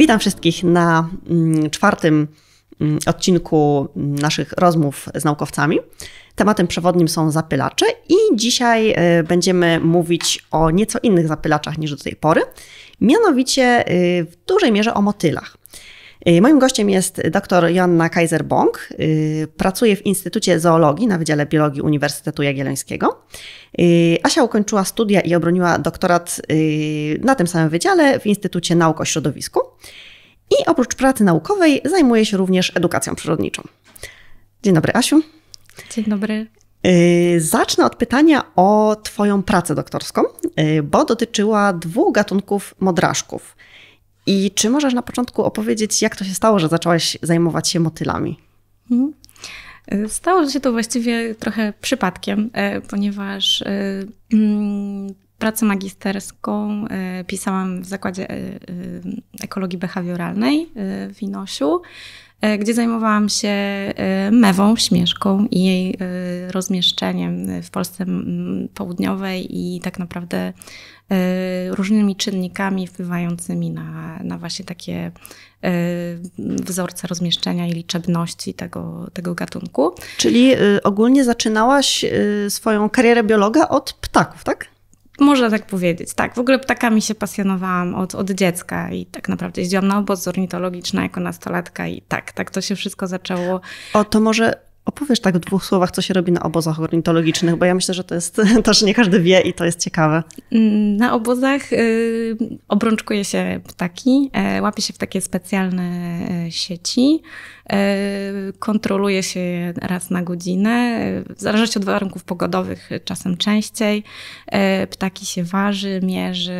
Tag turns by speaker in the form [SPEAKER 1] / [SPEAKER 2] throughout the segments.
[SPEAKER 1] Witam wszystkich na mm, czwartym mm, odcinku naszych rozmów z naukowcami. Tematem przewodnim są zapylacze i dzisiaj e, będziemy mówić o nieco innych zapylaczach niż do tej pory, mianowicie e, w dużej mierze o motylach. Y, moim gościem jest dr Joanna kaiser bong y, Pracuje w Instytucie Zoologii na Wydziale Biologii Uniwersytetu Jagiellońskiego. Y, Asia ukończyła studia i obroniła doktorat na tym samym wydziale w Instytucie Nauk o Środowisku. I oprócz pracy naukowej zajmuje się również edukacją przyrodniczą. Dzień dobry,
[SPEAKER 2] Asiu. Dzień dobry.
[SPEAKER 1] Zacznę od pytania o Twoją pracę doktorską, bo dotyczyła dwóch gatunków modraszków – i czy możesz na początku opowiedzieć, jak to się stało, że zaczęłaś zajmować się motylami?
[SPEAKER 2] Mhm. E, stało się to właściwie trochę przypadkiem, e, ponieważ e, mm, pracę magisterską pisałam w Zakładzie Ekologii Behawioralnej w Inosiu. E, gdzie zajmowałam się e, mewą, śmieszką i jej e, rozmieszczeniem w Polsce południowej i tak naprawdę różnymi czynnikami wpływającymi na, na właśnie takie wzorce rozmieszczenia i liczebności tego, tego gatunku.
[SPEAKER 1] Czyli y, ogólnie zaczynałaś y, swoją karierę biologa od ptaków, tak?
[SPEAKER 2] Można tak powiedzieć, tak. W ogóle ptakami się pasjonowałam od, od dziecka i tak naprawdę jeździłam na obozy ornitologiczne jako nastolatka i tak, tak to się wszystko zaczęło. O, to może
[SPEAKER 1] Opowiesz tak w dwóch słowach, co się robi na obozach ornitologicznych, bo ja myślę, że to jest też nie każdy wie i to jest ciekawe.
[SPEAKER 2] Na obozach y, obrączkuje się ptaki, y, łapie się w takie specjalne e, sieci, y, kontroluje się je raz na godzinę, w zależności od warunków pogodowych, czasem częściej. Ptaki się waży, mierzy,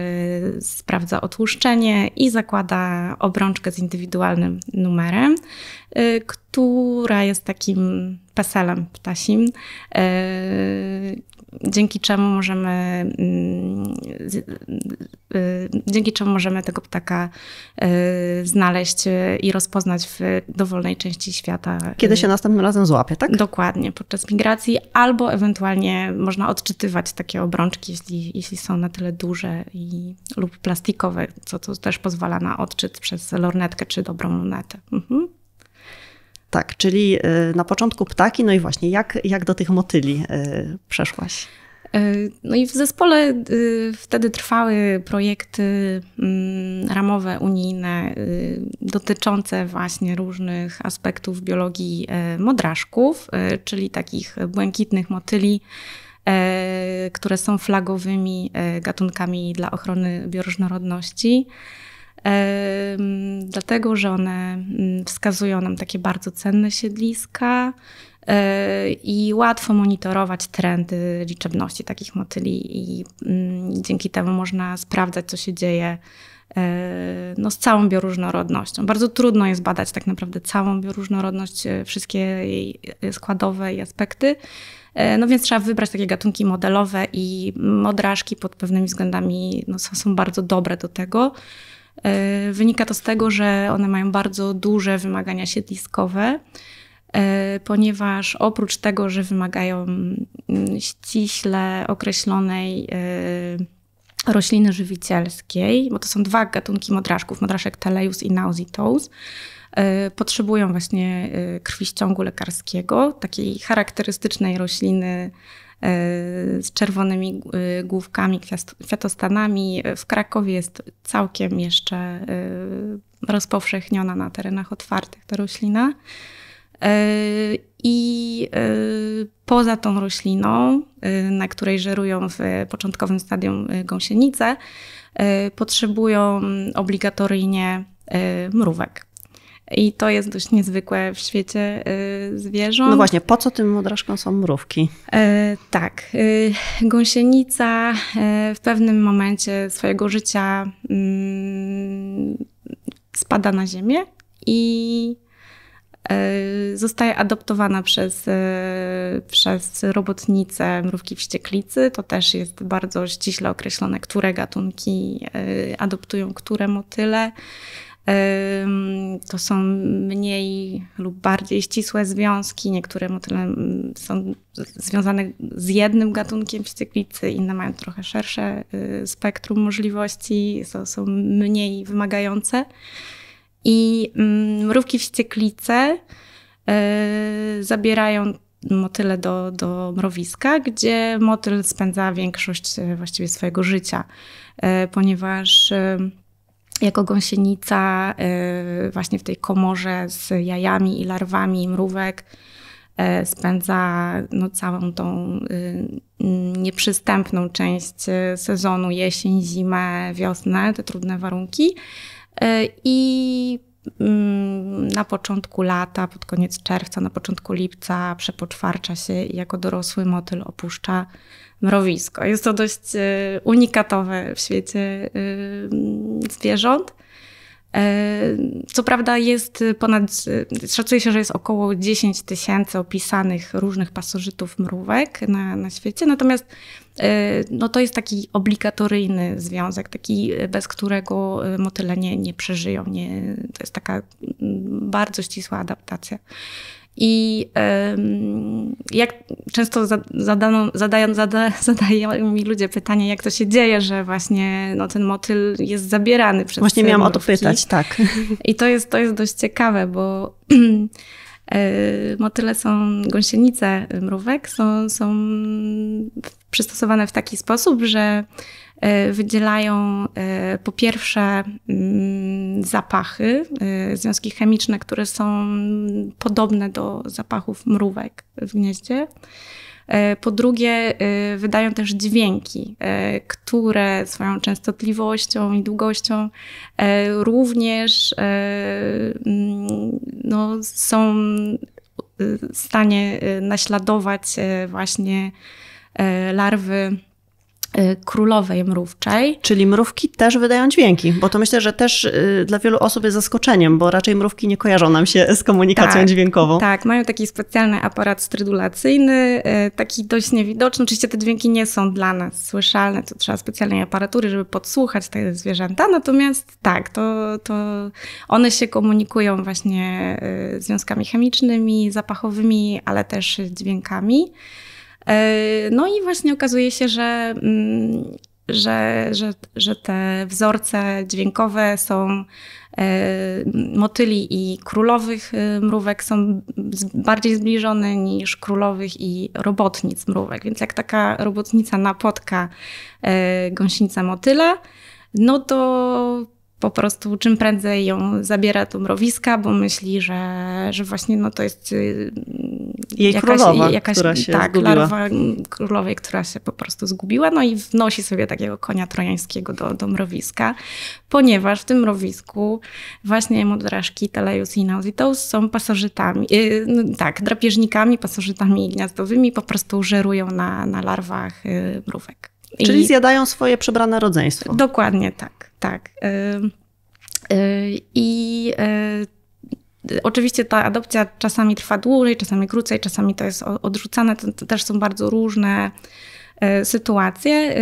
[SPEAKER 2] sprawdza otłuszczenie i zakłada obrączkę z indywidualnym numerem. Y, która jest takim peselem ptasim, y, dzięki czemu możemy mm, y, dzięki czemu możemy tego ptaka znaleźć i rozpoznać w dowolnej części świata. Kiedy się
[SPEAKER 1] następnym razem złapie,
[SPEAKER 2] tak? Dokładnie, podczas migracji albo ewentualnie można odczytywać takie obrączki, jeśli, jeśli są na tyle duże i, lub plastikowe, co, co też pozwala na odczyt przez lornetkę czy dobrą lunetę.
[SPEAKER 1] Mhm. Tak, czyli e, na początku ptaki, no i właśnie, jak, jak do tych motyli e, przeszłaś?
[SPEAKER 2] E, no i w zespole wtedy trwały projekty mm, ramowe unijne dotyczące właśnie różnych aspektów biologii modraszków, czyli takich błękitnych motyli, które są flagowymi gatunkami dla ochrony bioróżnorodności dlatego że one mm, wskazują nam takie bardzo cenne siedliska e, i łatwo monitorować trendy liczebności takich motyli i mm, dzięki temu można sprawdzać, co się dzieje e, no, z całą bioróżnorodnością. Bardzo trudno jest badać tak naprawdę całą bioróżnorodność, e, wszystkie jej składowe i aspekty. No więc trzeba wybrać takie gatunki modelowe i modrażki pod pewnymi względami no, są bardzo dobre do tego. E, wynika to z tego, że one mają bardzo duże wymagania siedliskowe, e, ponieważ oprócz tego, że wymagają mm, ściśle określonej e, rośliny żywicielskiej, bo to są dwa gatunki modraszków, modraszek teleus i nausitos, potrzebują właśnie krwiściągu lekarskiego, takiej charakterystycznej rośliny z czerwonymi y, główkami, kwiatostanami. W Krakowie jest całkiem jeszcze y, rozpowszechniona na terenach otwartych ta roślina. Y, I poza tą rośliną, na której żerują w początkowym stadium gąsienice, potrzebują obligatoryjnie mrówek. I to jest dość niezwykłe w świecie y, zwierząt. No właśnie, po co tym odrażką są mrówki? E, tak. Y, gąsienica e, w pewnym momencie swojego życia mm, spada na ziemię i e, zostaje adoptowana przez, przez robotnicę mrówki wścieklicy. To też jest bardzo ściśle określone, które gatunki adoptują które motyle. To są mniej lub bardziej ścisłe związki. Niektóre motyle mm, są związane z jednym gatunkiem wścieklicy, inne mają trochę szersze y, spektrum możliwości, są, są mniej wymagające. I mm, mrówki wścieklice y, zabierają motyle do, do mrowiska, gdzie motyl spędza większość y, właściwie swojego życia, ponieważ jako gąsienica y, właśnie w tej komorze z jajami i larwami i mrówek y, spędza no, całą tą y, nieprzystępną część sezonu, jesień, zimę, wiosnę, te trudne warunki. I mm, na początku lata, pod koniec czerwca, na początku lipca przepoczwarcza się i jako dorosły motyl opuszcza mrowisko. Jest to dość e, unikatowe w świecie e, zwierząt. E, co prawda jest ponad, szacuje się, że jest około 10 tysięcy opisanych różnych pasożytów mrówek na, na świecie, natomiast no to jest taki obligatoryjny związek, taki bez którego motyle nie, nie przeżyją. Nie, to jest taka bardzo ścisła adaptacja. I jak często zadano, zadają, zadają mi ludzie pytanie, jak to się dzieje, że właśnie no, ten motyl jest zabierany przez Właśnie miałam o to pytać, tak. I to jest, to jest dość ciekawe, bo E, motyle są, gąsienice e, mrówek są, są przystosowane w taki sposób, że e, wydzielają po pierwsze mm, zapachy, związki chemiczne, które są podobne do zapachów mrówek w gnieździe. E, po drugie, e, wydają też dźwięki, e, które swoją częstotliwością i długością również mm, no, są w stanie naśladować właśnie larwy Y, królowej mrówczej.
[SPEAKER 1] Czyli mrówki też wydają dźwięki, bo to myślę, że też y, dla wielu osób jest
[SPEAKER 2] zaskoczeniem, bo raczej mrówki nie kojarzą nam się z komunikacją tak, dźwiękową. Tak, mają taki specjalny aparat strydulacyjny, y, taki dość niewidoczny. Oczywiście te dźwięki nie są dla nas słyszalne, to trzeba specjalnej aparatury, żeby podsłuchać te zwierzęta, natomiast tak, to, to one się komunikują właśnie związkami chemicznymi, zapachowymi, ale też dźwiękami. E, no i właśnie okazuje się, że, mm, że, że, że te wzorce dźwiękowe są e, motyli i królowych e, mrówek są bardziej zbliżone niż królowych i robotnic mrówek. Więc jak taka robotnica napotka gąsienica motyla, no to po prostu czym prędzej ją zabiera do mrowiska, bo myśli, że, że właśnie no to jest y, jej jakaś, królowa, jakaś, która się tak, zgubiła. larwa królowej, która się po prostu zgubiła, no i wnosi sobie takiego konia trojańskiego do, do mrowiska, ponieważ w tym mrowisku właśnie Modraszki, Teleus i Nausitos są pasożytami, yy, no tak, drapieżnikami, pasożytami gniazdowymi, po prostu żerują na, na larwach yy, mrówek. Czyli I... zjadają swoje przebrane rodzeństwo. Dokładnie tak, tak. Y, y, I y, Oczywiście ta adopcja czasami trwa dłużej, czasami krócej, czasami to jest odrzucane, to też są bardzo różne sytuacje.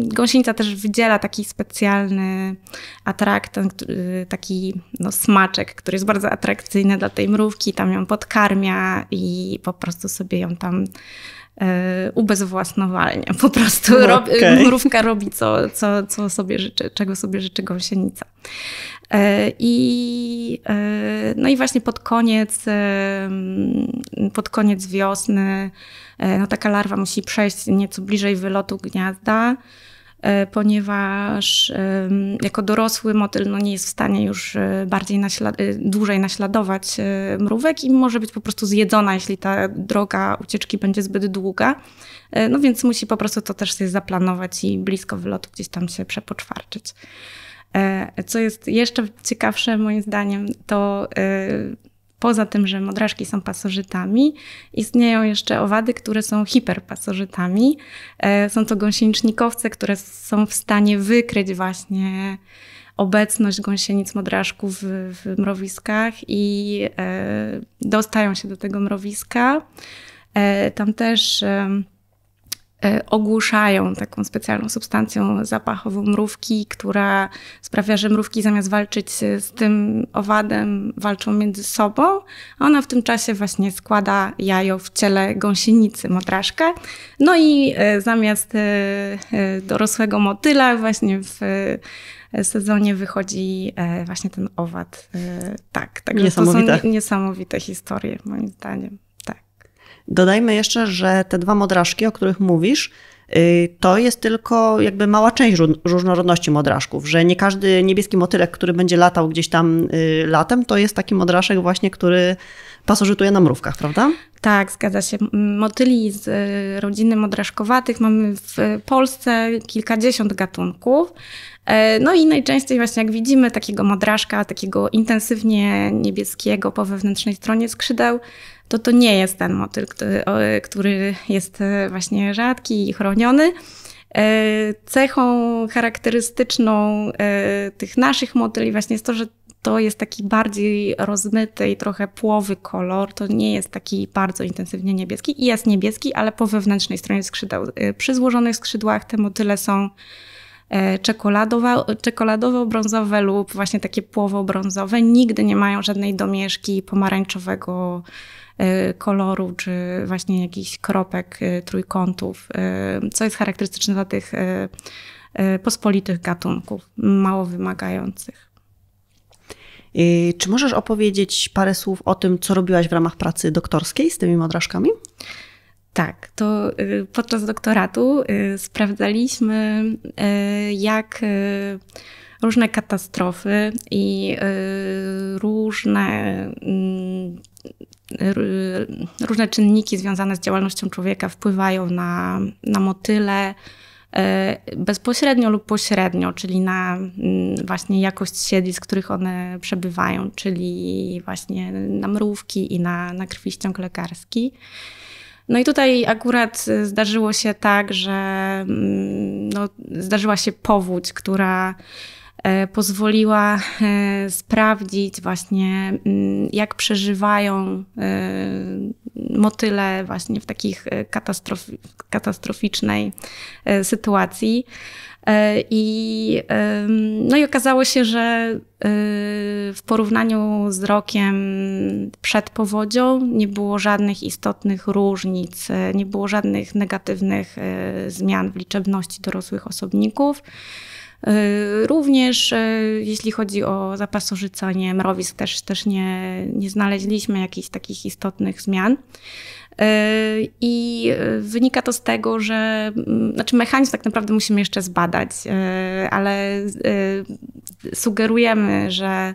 [SPEAKER 2] Gąsienica też wydziela taki specjalny atrakt, taki no, smaczek, który jest bardzo atrakcyjny dla tej mrówki, tam ją podkarmia i po prostu sobie ją tam E, ubezwłasnowalnia. Po prostu no, okay. mrówka robi, co, co, co sobie życzy, czego sobie życzy gąsienica. E, I, e, no i właśnie pod koniec, pod koniec wiosny no taka larwa musi przejść nieco bliżej wylotu gniazda, E, ponieważ jako dorosły motyl no, nie jest w stanie już e, bardziej e, dłużej naśladować mrówek i może być po prostu zjedzona, jeśli ta droga ucieczki będzie zbyt długa. No więc musi po prostu to też sobie zaplanować i blisko wylotu gdzieś tam się przepoczwarczyć. Co jest jeszcze ciekawsze moim zdaniem, to poza tym, że modraszki są pasożytami, istnieją jeszcze owady, które są hiperpasożytami. E, są to gąsienicznikowce, które są w stanie wykryć właśnie obecność gąsienic modraszków w, w mrowiskach i e, dostają się do tego mrowiska. E, tam też E, ogłuszają taką specjalną substancją zapachową mrówki, która sprawia, że mrówki zamiast walczyć z tym owadem, walczą między sobą, a ona w tym czasie właśnie składa jajo w ciele gąsienicy, matraszkę. No i e, zamiast e, dorosłego motyla właśnie w sezonie wychodzi właśnie ten owad. Tak, także to są niesamowite historie moim zdaniem.
[SPEAKER 1] Dodajmy jeszcze, że te dwa modraszki, o których mówisz, y, to jest tylko jakby mała część różnorodności modraszków, że nie każdy niebieski motylek, który będzie latał gdzieś tam y, latem, to jest taki modraszek właśnie, który pasożytuje na mrówkach, prawda?
[SPEAKER 2] Tak, zgadza się. Motyli z y, rodziny modraszkowatych mamy w Polsce kilkadziesiąt gatunków. E, no i najczęściej właśnie jak widzimy takiego modraszka, takiego intensywnie niebieskiego po wewnętrznej stronie skrzydeł, to to nie jest ten motyl, który, jest e, właśnie rzadki i chroniony. E, cechą charakterystyczną e, tych naszych motyli właśnie jest to, że to jest taki bardziej rozmyty i trochę płowy kolor. To nie jest taki bardzo intensywnie niebieski. i Jest niebieski, ale po wewnętrznej stronie skrzydeł. Przy złożonych skrzydłach te motyle są czekoladowo-brązowe lub właśnie takie płowo-brązowe. Nigdy nie mają żadnej domieszki pomarańczowego E, koloru, czy właśnie jakichś kropek, e, trójkątów, e, co jest charakterystyczne dla tych pospolitych gatunków, mało wymagających.
[SPEAKER 1] Czy możesz opowiedzieć parę słów o tym, co robiłaś w ramach pracy doktorskiej z tymi modraszkami?
[SPEAKER 2] Tak, to y, podczas doktoratu y, sprawdzaliśmy, y, jak różne katastrofy i różne mm, różne czynniki związane z działalnością człowieka wpływają na, na motyle e, bezpośrednio lub pośrednio, czyli na mm, właśnie jakość siedlisk, w których one przebywają, czyli właśnie na mrówki i na, na krwiściąg lekarski. No i tutaj akurat zdarzyło się tak, że mm, no, zdarzyła się powódź, która E, pozwoliła e, sprawdzić właśnie, mm, jak przeżywają e, motyle właśnie w takich katastrof katastroficznej sytuacji. I, no i okazało się, że w porównaniu z rokiem przed powodzią nie było żadnych istotnych różnic, nie było żadnych negatywnych zmian w liczebności dorosłych osobników. Y, również y, jeśli chodzi o zapasożycanie mrowisk, też, też nie, nie znaleźliśmy jakichś takich istotnych zmian. Y, I wynika to z tego, że mm, znaczy mechanizm tak naprawdę musimy jeszcze zbadać, ale sugerujemy, że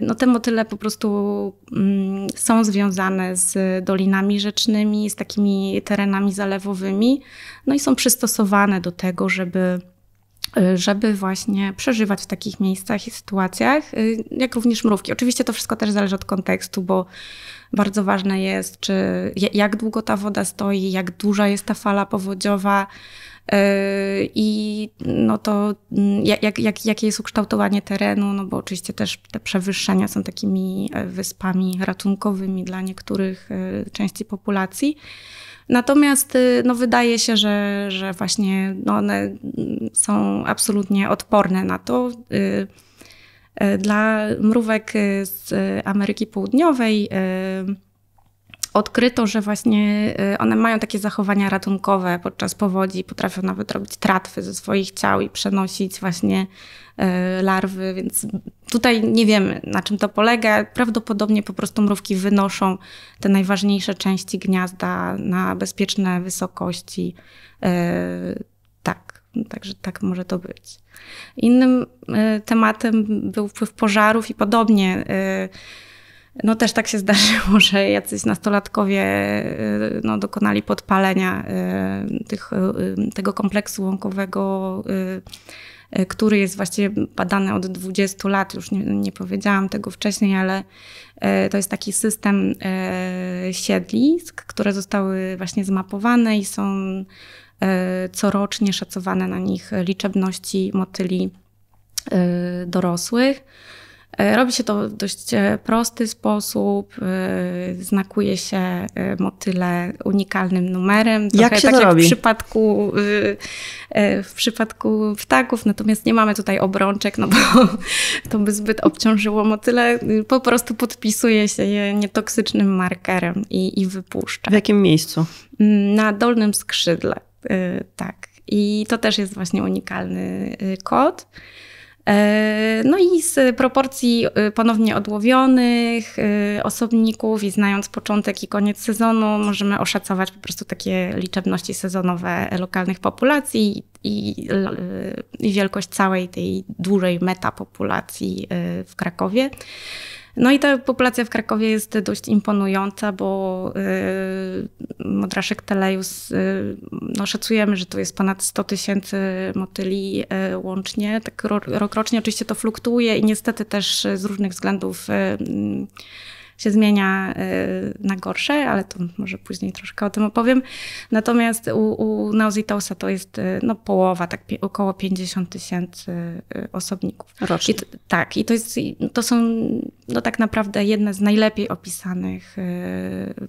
[SPEAKER 2] no te motyle po prostu mm, są związane z dolinami rzecznymi, z takimi terenami zalewowymi, no i są przystosowane do tego, żeby Y, żeby właśnie przeżywać w takich miejscach i sytuacjach, y, jak również mrówki. Oczywiście to wszystko też zależy od kontekstu, bo bardzo ważne jest, czy, jak długo ta woda stoi, jak duża jest ta fala powodziowa y, i no to mm, jak, jak, jakie jest ukształtowanie terenu, no bo oczywiście też te przewyższenia są takimi e, wyspami ratunkowymi dla niektórych e, części populacji. Natomiast y, no, wydaje się, że, że właśnie no, one są absolutnie odporne na to. Y, y, dla mrówek z Ameryki Południowej odkryto, że właśnie one mają takie zachowania ratunkowe podczas powodzi, potrafią nawet robić tratwy ze swoich ciał i przenosić właśnie larwy, więc Tutaj nie wiemy, na czym to polega. Prawdopodobnie po prostu mrówki wynoszą te najważniejsze części gniazda na bezpieczne wysokości. E, tak, także tak może to być. Innym e, tematem był wpływ pożarów i podobnie. E, no też tak się zdarzyło, że jacyś nastolatkowie no, dokonali podpalenia tych, tego kompleksu łąkowego E, który jest właściwie badany od 20 lat, już nie, nie powiedziałam tego wcześniej, ale e, to jest taki system e, siedlisk, które zostały właśnie zmapowane i są corocznie szacowane na nich liczebności motyli dorosłych. E, robi się to w dość e, prosty sposób. E, znakuje się motyle unikalnym numerem. Trochę jak się tak to jak robi? W przypadku, w przypadku ptaków, natomiast nie mamy tutaj obrączek, no bo to by zbyt obciążyło motyle. Po prostu podpisuje się je nietoksycznym markerem i, i wypuszcza. W jakim miejscu? Mm, na dolnym skrzydle, tak. I to też jest właśnie unikalny kod. E, no i z proporcji y, ponownie odłowionych y, osobników i znając początek i koniec sezonu, możemy oszacować po prostu takie liczebności sezonowe lokalnych populacji i, y, i wielkość całej tej dużej metapopulacji w Krakowie. No i ta populacja w Krakowie jest dość imponująca, bo y, modraszek telejus, y, no szacujemy, że to jest ponad 100 tysięcy motyli y, łącznie, tak rokrocznie. Oczywiście to fluktuuje i niestety też z różnych względów mm, się zmienia na gorsze, ale to może później troszkę o tym opowiem. Natomiast u, u to jest no, połowa, tak około 50 tysięcy osobników. Rocznie. I to, tak, i to, jest, to są no tak naprawdę jedna z najlepiej opisanych e,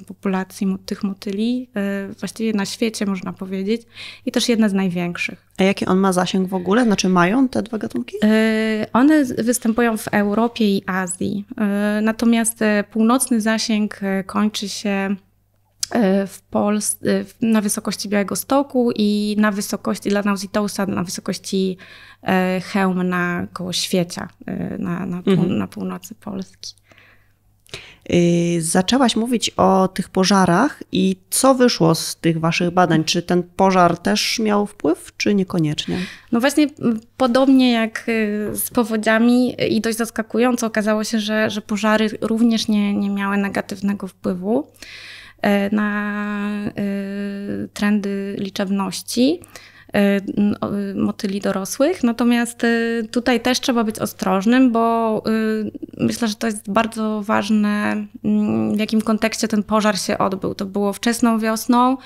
[SPEAKER 2] populacji tych motyli, e, właściwie na świecie można powiedzieć, i też jedna z największych. A jaki on ma zasięg w ogóle? Znaczy mają te dwa gatunki? E, one występują w Europie i Azji, natomiast północny zasięg kończy się E, w Polsce, na wysokości Białego Stoku i na wysokości dla Nausitousa, na wysokości e, na koło Świecia, e, na, na, mhm. na północy Polski. Y, zaczęłaś mówić o
[SPEAKER 1] tych pożarach i co wyszło z tych waszych badań? Czy ten pożar też miał wpływ, czy niekoniecznie?
[SPEAKER 2] No właśnie, podobnie jak y, z powodziami i dość zaskakująco okazało się, że, że pożary również nie, nie miały negatywnego wpływu. E, na e, trendy liczebności. Y, y, motyli dorosłych. Natomiast y, tutaj też trzeba być ostrożnym, bo myślę, że to jest bardzo ważne, mm, w jakim kontekście ten pożar się odbył. To było wczesną wiosną.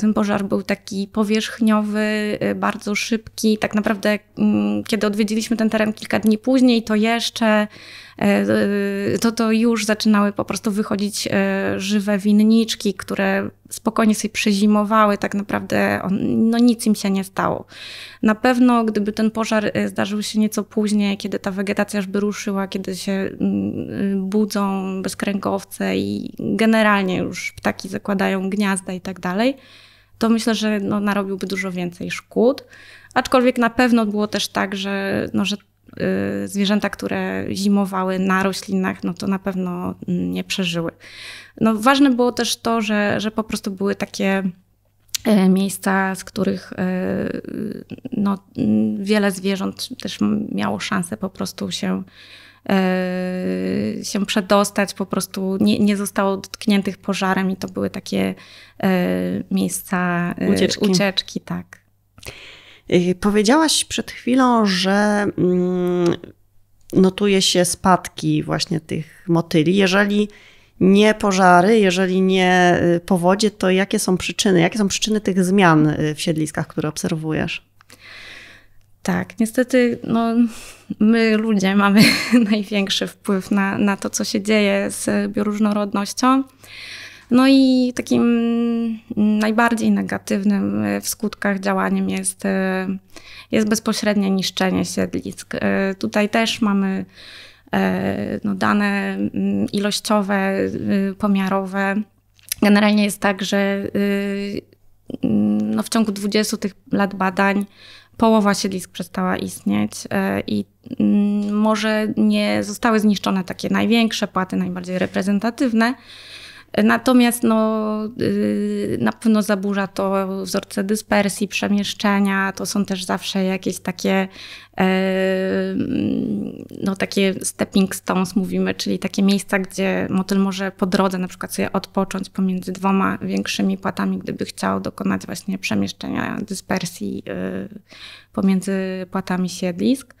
[SPEAKER 2] Ten pożar był taki powierzchniowy, bardzo szybki. Tak naprawdę, mm, kiedy odwiedziliśmy ten teren kilka dni później, to jeszcze to, to już zaczynały po prostu wychodzić żywe winniczki, które spokojnie sobie przezimowały, tak naprawdę on, no nic im się nie stało. Na pewno, gdyby ten pożar y, zdarzył się nieco później, kiedy ta wegetacja już by ruszyła, kiedy się mm, y, budzą bezkręgowce i generalnie już ptaki zakładają gniazda i tak dalej, to myślę, że no, narobiłby dużo więcej szkód. Aczkolwiek na pewno było też tak, że, no, że Y, zwierzęta, które zimowały na roślinach, no to na pewno nie przeżyły. No, ważne było też to, że, że po prostu były takie e, miejsca, z których e, no, wiele zwierząt też miało szansę po prostu się e, się przedostać, po prostu nie, nie zostało dotkniętych pożarem i to były takie miejsca ucieczki, ucieczki tak.
[SPEAKER 1] Y, powiedziałaś przed chwilą, że mm, notuje się spadki właśnie tych motyli. Jeżeli nie pożary, jeżeli nie y, powodzie, to jakie są przyczyny? Jakie są przyczyny tych zmian y, w siedliskach, które obserwujesz?
[SPEAKER 2] Tak, niestety no, my ludzie mamy największy wpływ na, na to, co się dzieje z bioróżnorodnością. No i takim najbardziej negatywnym e, w skutkach działaniem jest, e, jest bezpośrednie niszczenie siedlisk. E, tutaj też mamy no, dane mm, ilościowe, y, pomiarowe. Generalnie jest tak, że y, mm, no, w ciągu 20 tych lat badań połowa siedlisk przestała istnieć i mm, może nie zostały zniszczone takie największe płaty, najbardziej reprezentatywne, Natomiast no, y, na pewno zaburza to wzorce dyspersji, przemieszczenia. To są też zawsze jakieś takie, e, mm, no, takie stepping stones, mówimy, czyli takie miejsca, gdzie motyl może po drodze na przykład sobie odpocząć pomiędzy dwoma większymi płatami, gdyby chciał dokonać właśnie przemieszczenia, dyspersji y, pomiędzy płatami siedlisk.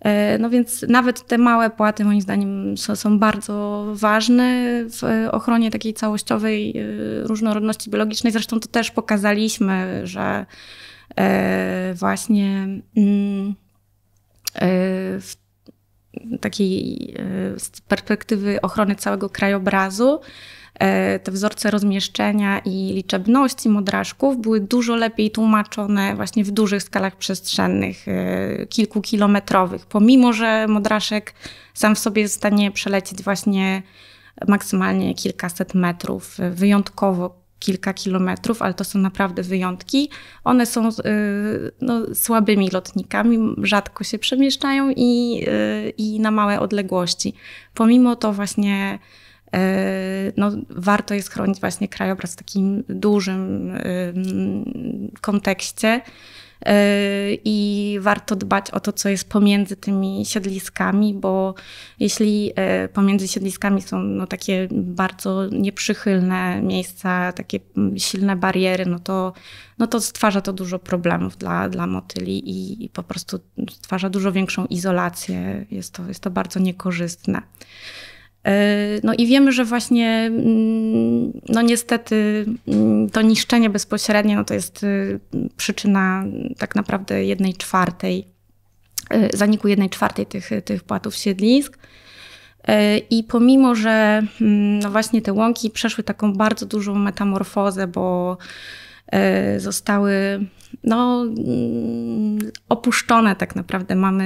[SPEAKER 2] E, no więc nawet te małe płaty, moim zdaniem, są, bardzo ważne w e, ochronie takiej całościowej e, różnorodności biologicznej. Zresztą to też pokazaliśmy, że właśnie mm, w takiej z perspektywy ochrony całego krajobrazu, E, te wzorce rozmieszczenia i liczebności modraszków były dużo lepiej tłumaczone właśnie w dużych skalach przestrzennych, e, kilkukilometrowych, pomimo że modraszek sam w sobie jest w stanie przelecieć właśnie maksymalnie kilkaset metrów, e, wyjątkowo kilka kilometrów, ale to są naprawdę wyjątki. One są no, słabymi lotnikami, rzadko się przemieszczają i, i na małe odległości. Pomimo to właśnie E, no, warto jest chronić właśnie krajobraz w takim dużym kontekście e, i warto dbać o to, co jest pomiędzy tymi siedliskami, bo jeśli e, pomiędzy siedliskami są no, takie bardzo nieprzychylne miejsca, takie silne bariery, no to, no to stwarza to dużo problemów dla, dla motyli i, i po prostu stwarza dużo większą izolację. Jest to, jest to bardzo niekorzystne. E, no i wiemy, że właśnie, mm, no niestety, mm, to niszczenie bezpośrednie no to jest y, przyczyna mm, tak naprawdę jednej czwartej, y, zaniku jednej czwartej tych, y, tych płatów siedlisk. E, I pomimo, że no właśnie te łąki przeszły taką bardzo dużą metamorfozę, bo E, zostały no, mm, opuszczone tak naprawdę. Mamy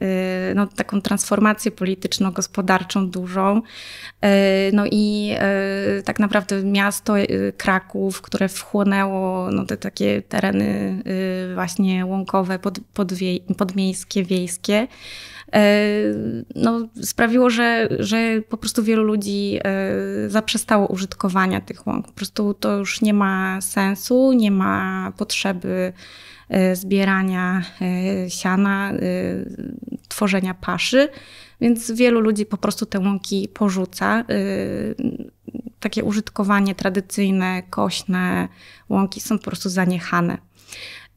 [SPEAKER 2] e, no, taką transformację polityczno-gospodarczą dużą. E, no i tak naprawdę miasto Kraków, które wchłonęło no, te takie tereny właśnie łąkowe, pod, podwie, podmiejskie, wiejskie, E, no, sprawiło, że, że po prostu wielu ludzi e, zaprzestało użytkowania tych łąk. Po prostu to już nie ma sensu, nie ma potrzeby e, zbierania siana, tworzenia paszy, więc wielu ludzi po prostu te łąki porzuca. Takie użytkowanie tradycyjne, kośne łąki są po prostu zaniechane.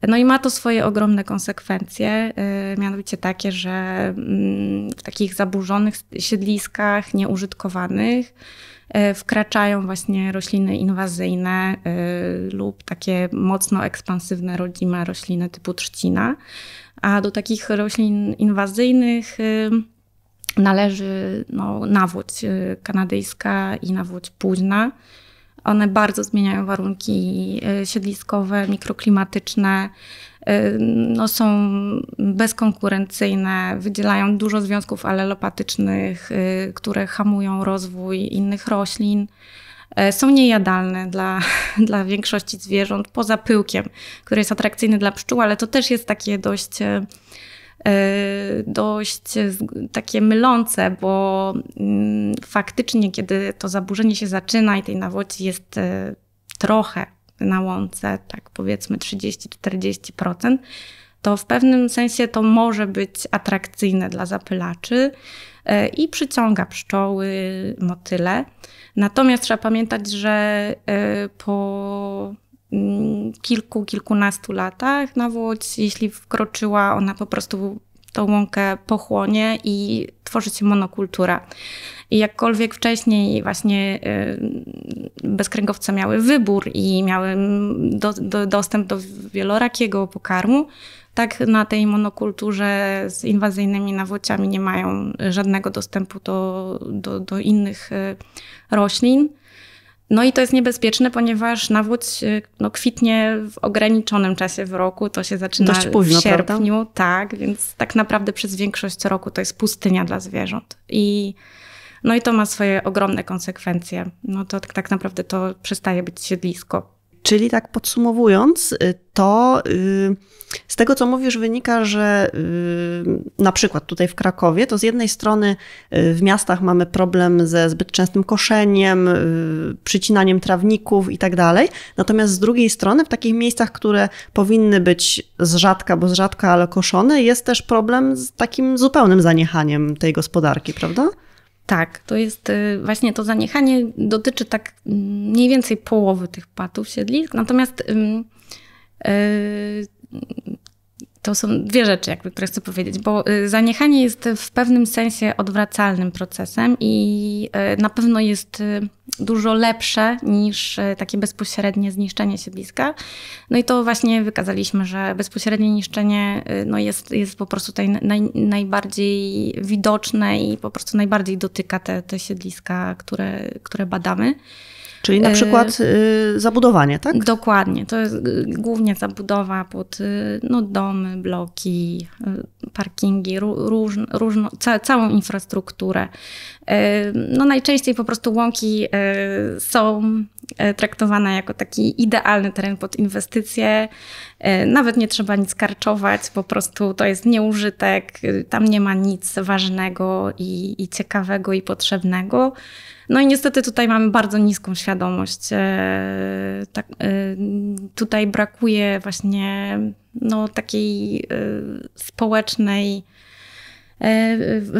[SPEAKER 2] No i ma to swoje ogromne konsekwencje, y, mianowicie takie, że mm, w takich zaburzonych siedliskach, nieużytkowanych, y, wkraczają właśnie rośliny inwazyjne y, lub takie mocno ekspansywne rodzime rośliny typu trzcina. A do takich roślin inwazyjnych należy no, nawódź kanadyjska i nawódź późna one bardzo zmieniają warunki e, siedliskowe, mikroklimatyczne. E, no, są bezkonkurencyjne, wydzielają dużo związków alelopatycznych, e, które hamują rozwój innych roślin są niejadalne dla, dla większości zwierząt, poza pyłkiem, który jest atrakcyjny dla pszczół, ale to też jest takie dość E, dość takie mylące, bo mm, faktycznie, kiedy to zaburzenie się zaczyna i tej nawoci jest e, trochę na łące, tak powiedzmy 30-40%, to w pewnym sensie to może być atrakcyjne dla zapylaczy e, i przyciąga pszczoły, motyle. Natomiast trzeba pamiętać, że po Mm, kilku, kilkunastu latach na Łódź, jeśli wkroczyła, ona po prostu tą łąkę pochłonie i tworzy się monokultura. I jakkolwiek wcześniej właśnie y, bezkręgowce miały wybór i miały do, do, dostęp do wielorakiego pokarmu, tak na tej monokulturze z inwazyjnymi nawłociami nie mają żadnego dostępu do, do, do innych y, roślin. No i to jest niebezpieczne, ponieważ nawóz y, no, kwitnie w ograniczonym czasie w roku. To się zaczyna Dość późno, w sierpniu, prawda? tak, więc tak naprawdę przez większość roku to jest pustynia dla zwierząt. I no i to ma swoje ogromne konsekwencje. No to tak, tak naprawdę to przestaje być siedlisko
[SPEAKER 1] Czyli tak podsumowując, y, to y, z tego co mówisz wynika, że y, na przykład tutaj w Krakowie, to z jednej strony w miastach mamy problem ze zbyt częstym koszeniem, przycinaniem trawników i tak dalej, natomiast z drugiej strony w takich miejscach, które powinny być z rzadka, bo z rzadka, ale koszone, jest też problem z takim zupełnym zaniechaniem tej gospodarki,
[SPEAKER 2] prawda? Tak, to jest y, właśnie to zaniechanie dotyczy tak mm, mniej więcej połowy tych patów siedlisk, natomiast y, to są dwie rzeczy, jakby, które chcę powiedzieć, bo y, zaniechanie jest w pewnym sensie odwracalnym procesem i y, na pewno jest y, dużo lepsze niż takie bezpośrednie zniszczenie siedliska. No i to właśnie wykazaliśmy, że bezpośrednie niszczenie no jest, jest po prostu tutaj naj, najbardziej widoczne i po prostu najbardziej dotyka te, te siedliska, które, które badamy. Czyli na e, przykład yy, zabudowanie, tak? Dokładnie. To jest y, głównie zabudowa pod y, no, domy, bloki, y, parkingi, róż, róż, ca, całą infrastrukturę. E, no, najczęściej po prostu łąki e, są traktowane jako taki idealny teren pod inwestycje. Nawet nie trzeba nic karczować, po prostu to jest nieużytek, tam nie ma nic ważnego i, i ciekawego i potrzebnego. No i niestety tutaj mamy bardzo niską świadomość. E, tak, e, tutaj brakuje właśnie no, takiej e, społecznej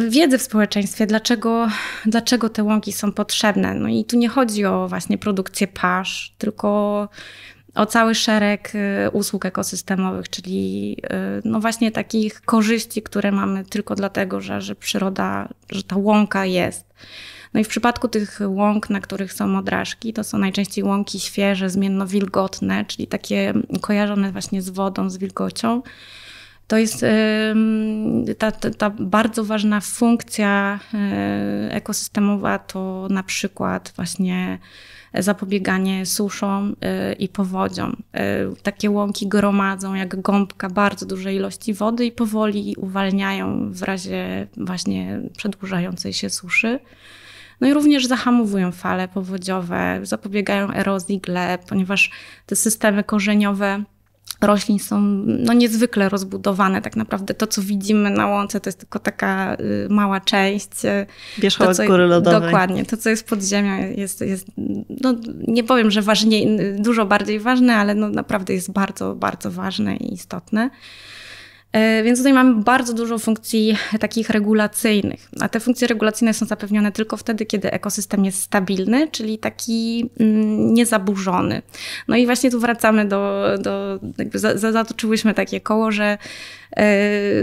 [SPEAKER 2] wiedzy w społeczeństwie, dlaczego, dlaczego te łąki są potrzebne. No i tu nie chodzi o właśnie produkcję pasz, tylko o cały szereg usług ekosystemowych, czyli no właśnie takich korzyści, które mamy tylko dlatego, że, że przyroda, że ta łąka jest. No i w przypadku tych łąk, na których są odrażki, to są najczęściej łąki świeże, zmiennowilgotne, czyli takie kojarzone właśnie z wodą, z wilgocią. To jest ta, ta, ta, bardzo ważna funkcja e, ekosystemowa, to na przykład właśnie zapobieganie suszom e, i powodziom. E, takie łąki gromadzą jak gąbka bardzo duże ilości wody i powoli uwalniają w razie właśnie przedłużającej się suszy. No i również zahamowują fale powodziowe, zapobiegają erozji gleb, ponieważ te systemy korzeniowe roślin są no, niezwykle rozbudowane. Tak naprawdę to, co widzimy na łące, to jest tylko taka y, mała część. Y, Wierzchołek góry lodowej. Dokładnie. To, co jest pod ziemią jest, jest no, nie powiem, że ważniej, y, dużo bardziej ważne, ale no, naprawdę jest bardzo, bardzo ważne i istotne. E, więc tutaj mamy bardzo dużo funkcji takich regulacyjnych, a te funkcje regulacyjne są zapewnione tylko wtedy, kiedy ekosystem jest stabilny, czyli taki mm, niezaburzony. No i właśnie tu wracamy do, do jakby zatoczyłyśmy takie koło, że e,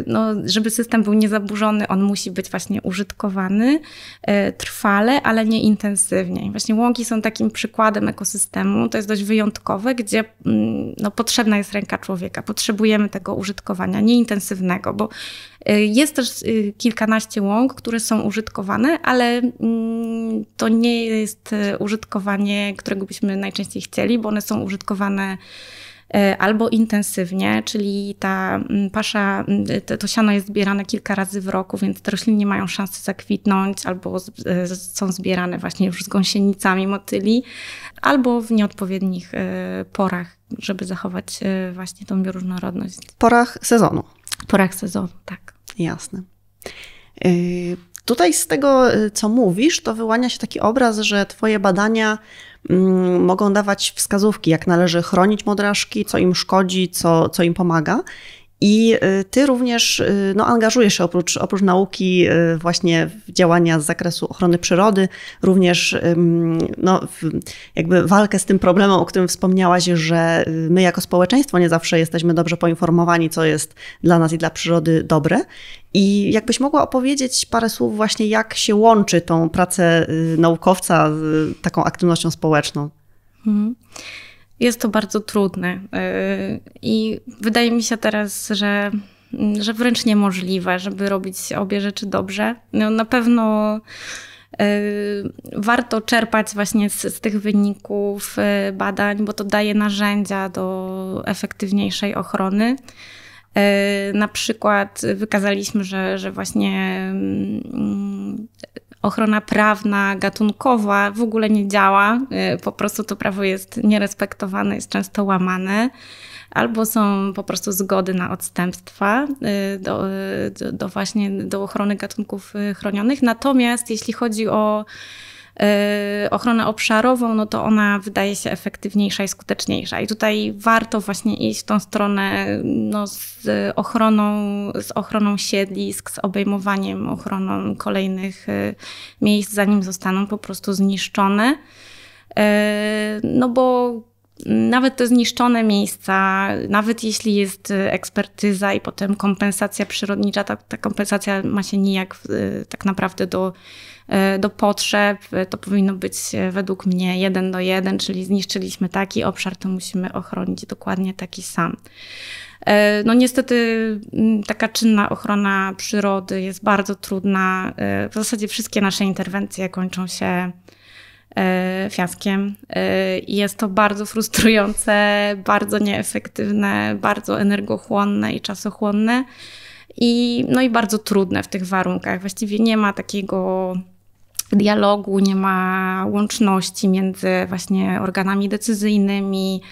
[SPEAKER 2] no, żeby system był niezaburzony, on musi być właśnie użytkowany e, trwale, ale nie intensywnie. I właśnie łąki są takim przykładem ekosystemu, to jest dość wyjątkowe, gdzie mm, no, potrzebna jest ręka człowieka, potrzebujemy tego użytkowania, nie intensywnego, bo y, jest też y, kilkanaście łąk, które są użytkowane, ale mm, to nie jest y, użytkowanie, którego byśmy najczęściej chcieli, bo one są użytkowane E, albo intensywnie, czyli ta mm, pasza, mm, to, to siano jest zbierane kilka razy w roku, więc te rośliny mają szansę zakwitnąć albo e, z, są zbierane właśnie już z gąsienicami motyli, albo w nieodpowiednich e, porach, żeby zachować właśnie tą bioróżnorodność.
[SPEAKER 1] Porach sezonu. Porach sezonu, tak. Jasne. Tutaj z tego, y, co mówisz, to wyłania się taki obraz, że Twoje badania mm, mogą dawać wskazówki, jak należy chronić modraszki, co im szkodzi, co, co im pomaga. I y, ty również y, no, angażujesz się oprócz, oprócz nauki y, właśnie w działania z zakresu ochrony przyrody, również no, jakby walkę z tym problemem, o którym wspomniałaś, że my jako społeczeństwo nie zawsze jesteśmy dobrze poinformowani, co jest dla nas i dla przyrody dobre. I jakbyś mogła opowiedzieć parę słów właśnie, jak się łączy tą pracę naukowca z taką aktywnością społeczną?
[SPEAKER 2] Mhm jest to bardzo trudne. Y, I wydaje mi się teraz, że, że wręcz niemożliwe, żeby robić obie rzeczy dobrze. No, na pewno y, warto czerpać właśnie z, z, tych wyników y, badań, bo to daje narzędzia do efektywniejszej ochrony. Na przykład wykazaliśmy, że, że właśnie mm, ochrona prawna, gatunkowa w ogóle nie działa. Y, po prostu to prawo jest nierespektowane, jest często łamane, albo są po prostu zgody na odstępstwa y, do, y, do, do właśnie do ochrony gatunków chronionych. Natomiast jeśli chodzi o Yy, ochronę obszarową, no to ona wydaje się efektywniejsza i skuteczniejsza. I tutaj warto właśnie iść w tą stronę no, z, ochroną, z ochroną siedlisk, z obejmowaniem ochroną kolejnych y, miejsc, zanim zostaną po prostu zniszczone. Yy, no bo nawet te zniszczone miejsca, nawet jeśli jest y, ekspertyza i potem kompensacja przyrodnicza, ta, ta kompensacja ma się nijak y, tak naprawdę do, y, do potrzeb. To powinno być według mnie jeden do jeden, czyli zniszczyliśmy taki obszar, to musimy ochronić dokładnie taki sam. No niestety mm, taka czynna ochrona przyrody jest bardzo trudna. W zasadzie wszystkie nasze interwencje kończą się E, fiaskiem. E, jest to bardzo frustrujące, bardzo nieefektywne, bardzo energochłonne i czasochłonne. I, no i bardzo trudne w tych warunkach. Właściwie nie ma takiego dialogu, nie ma łączności między właśnie organami decyzyjnymi,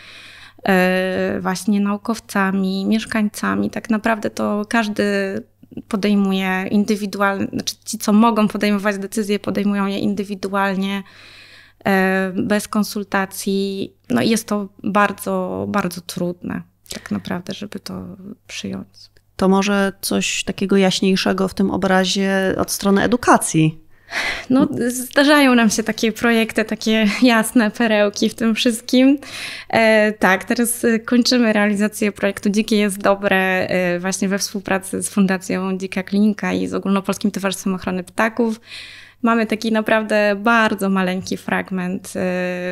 [SPEAKER 2] e, właśnie naukowcami, mieszkańcami. Tak naprawdę to każdy podejmuje indywidualnie, znaczy ci, co mogą podejmować decyzje, podejmują je indywidualnie. E, bez konsultacji. No jest to bardzo, bardzo trudne tak naprawdę, żeby to przyjąć.
[SPEAKER 1] To może coś takiego jaśniejszego w tym obrazie od strony edukacji.
[SPEAKER 2] No, zdarzają nam się takie projekty, takie jasne perełki w tym wszystkim. E, tak, teraz kończymy realizację projektu Dzikie jest dobre e, właśnie we współpracy z Fundacją Dzika Klinika i z Ogólnopolskim Towarzystwem Ochrony Ptaków. Mamy taki naprawdę bardzo maleńki fragment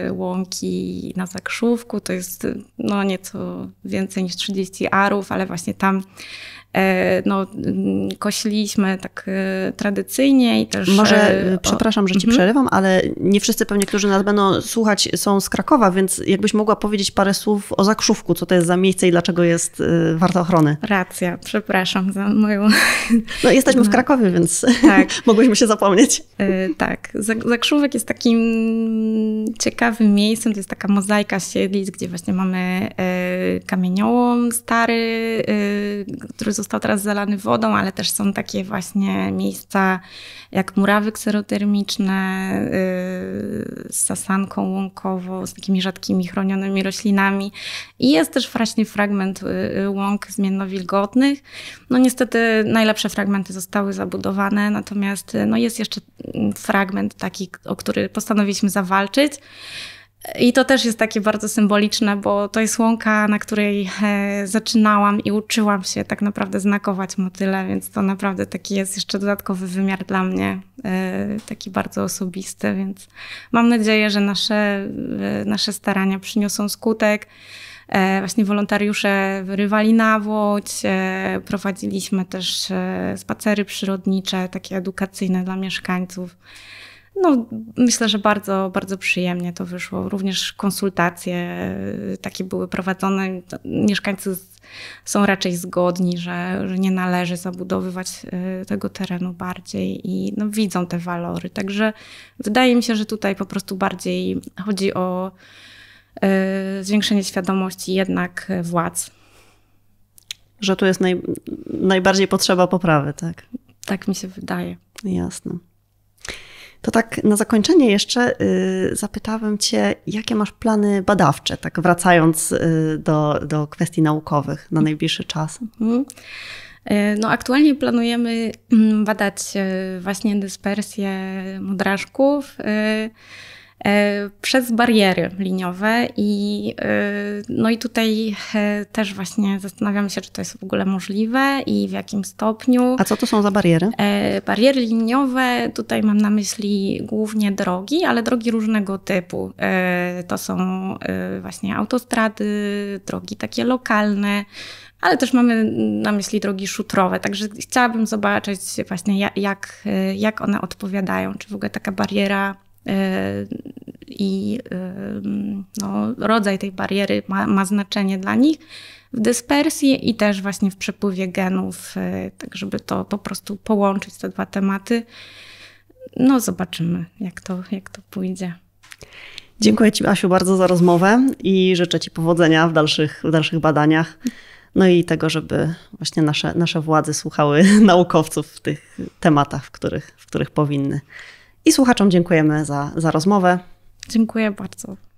[SPEAKER 2] y, łąki na Zakrzówku, to jest y, no nieco więcej niż 30 arów, ale właśnie tam E, no, mm, kośliliśmy tak e, tradycyjnie i też... Może, e, o... przepraszam, że ci mhm. przerywam,
[SPEAKER 1] ale nie wszyscy pewnie, którzy nas będą słuchać są z Krakowa, więc jakbyś mogła powiedzieć parę słów o Zakrzówku, co to jest za miejsce i dlaczego jest warto ochrony. Racja,
[SPEAKER 2] przepraszam za moją...
[SPEAKER 1] No jesteśmy w no. Krakowie, więc
[SPEAKER 2] tak. mogłyśmy się zapomnieć. Tak, Zakrzówek jest takim ciekawym miejscem. To jest taka mozaika siedlisk, gdzie właśnie mamy e, kamieniołom stary, e, który został teraz zalany wodą, ale też są takie właśnie miejsca jak murawy kserotermiczne e, z sasanką łąkową, z takimi rzadkimi chronionymi roślinami. I jest też właśnie fragment łąk zmiennowilgotnych. No niestety najlepsze fragmenty zostały zabudowane, natomiast no, jest jeszcze mm, fragment taki, o który postanowiliśmy zawalczyć. I to też jest takie bardzo symboliczne, bo to jest łąka, na której e, zaczynałam i uczyłam się tak naprawdę znakować motyle, więc to naprawdę taki jest jeszcze dodatkowy wymiar dla mnie, e, taki bardzo osobisty, więc mam nadzieję, że nasze, e, nasze starania przyniosą skutek. Właśnie wolontariusze wyrywali nawłoć, prowadziliśmy też spacery przyrodnicze, takie edukacyjne dla mieszkańców no, myślę, że bardzo, bardzo przyjemnie to wyszło. Również konsultacje y, takie były prowadzone. Mieszkańcy są raczej zgodni, że, że nie należy zabudowywać y, tego terenu bardziej i no, widzą te walory. Także wydaje mi się, że tutaj po prostu bardziej chodzi o y, zwiększenie świadomości jednak władz. Że tu jest naj,
[SPEAKER 1] najbardziej potrzeba poprawy, tak? Tak mi się wydaje. Jasne. To tak na zakończenie jeszcze y, zapytałem Cię, jakie masz plany badawcze, tak wracając y, do, do kwestii naukowych na mhm. najbliższy czas?
[SPEAKER 2] Mhm. Y, no, aktualnie planujemy mm, badać właśnie dyspersję modraszków. E, przez bariery liniowe i e, no i tutaj e, też właśnie zastanawiam się, czy to jest w ogóle możliwe i w jakim stopniu. A co to są za bariery? Bariery liniowe, tutaj mam na myśli głównie drogi, ale drogi różnego typu. To są właśnie autostrady, drogi takie lokalne, ale też mamy na myśli drogi szutrowe, także chciałabym zobaczyć właśnie jak, jak one odpowiadają, czy w ogóle taka bariera E, i e, no, rodzaj tej bariery ma, ma, znaczenie dla nich w dyspersji i też właśnie w przepływie genów, e, tak żeby to po prostu połączyć te dwa tematy. No zobaczymy, jak to, jak to pójdzie.
[SPEAKER 1] Dziękuję Ci, Asiu, bardzo za rozmowę i życzę Ci powodzenia w dalszych, w dalszych badaniach. No i tego, żeby właśnie nasze, nasze władze słuchały naukowców w tych tematach, w których, w których powinny. I słuchaczom dziękujemy za, za rozmowę. Dziękuję bardzo.